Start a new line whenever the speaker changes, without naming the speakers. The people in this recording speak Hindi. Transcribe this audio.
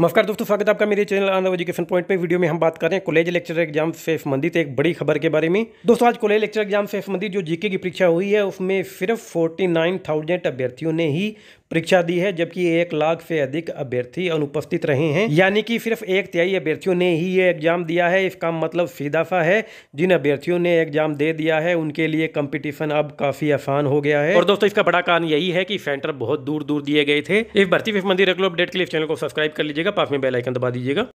नमस्कार दोस्तों स्वागत आपका मेरे चैनल एजुकेशन पॉइंट पे वीडियो में हम बात कर रहे हैं कॉलेज लेक्चर एग्जाम से संबंधित एक बड़ी खबर के बारे में दोस्तों आज कॉलेज लेक्चर एग्जाम से संबंधित जो जीके की परीक्षा हुई है उसमें सिर्फ 49,000 अभ्यर्थियों ने ही परीक्षा दी है जबकि एक लाख से अधिक अभ्यर्थी अनुपस्थित रहे हैं यानी कि सिर्फ एक तिहाई अभ्यर्थियों ने ही ये एग्जाम दिया है इसका मतलब सीधा सा है जिन अभ्यर्थियों ने एग्जाम दे दिया है उनके लिए कंपटीशन अब काफी आसान हो गया है और
दोस्तों इसका बड़ा कारण यही है कि सेंटर बहुत दूर दूर दिए गए थे इस भर्ती से अपडेट के लिए चैनल को सब्सक्राइब कर लीजिए दीजिएगा पास में बेल आइकन दबा दीजिएगा